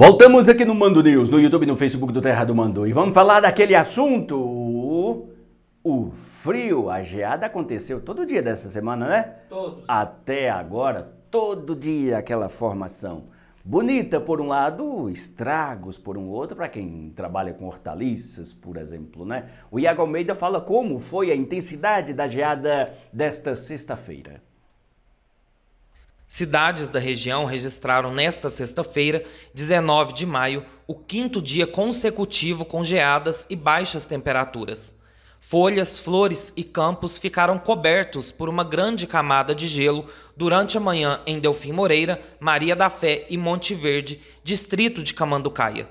Voltamos aqui no Mando News, no YouTube e no Facebook do Terra do Mando. E vamos falar daquele assunto. O frio, a geada aconteceu todo dia dessa semana, né? Todos. Até agora, todo dia aquela formação. Bonita por um lado, estragos por um outro, para quem trabalha com hortaliças, por exemplo, né? O Iago Almeida fala como foi a intensidade da geada desta sexta-feira. Cidades da região registraram nesta sexta-feira, 19 de maio, o quinto dia consecutivo com geadas e baixas temperaturas. Folhas, flores e campos ficaram cobertos por uma grande camada de gelo durante a manhã em Delfim Moreira, Maria da Fé e Monte Verde, distrito de Camanducaia.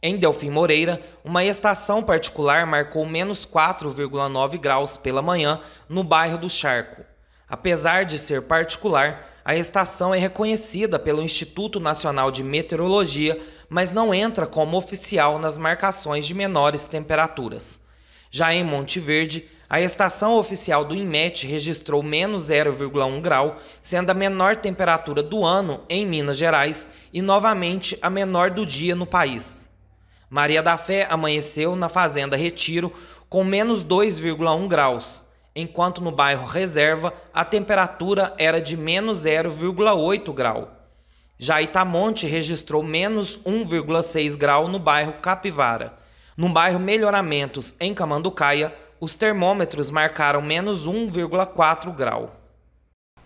Em Delfim Moreira, uma estação particular marcou menos 4,9 graus pela manhã no bairro do Charco. Apesar de ser particular, a estação é reconhecida pelo Instituto Nacional de Meteorologia, mas não entra como oficial nas marcações de menores temperaturas. Já em Monte Verde, a estação oficial do INMET registrou menos 0,1 grau, sendo a menor temperatura do ano em Minas Gerais e novamente a menor do dia no país. Maria da Fé amanheceu na Fazenda Retiro com menos 2,1 graus enquanto no bairro Reserva a temperatura era de menos 0,8 grau. Já Itamonte registrou menos 1,6 grau no bairro Capivara. No bairro Melhoramentos, em Camanducaia, os termômetros marcaram menos 1,4 grau.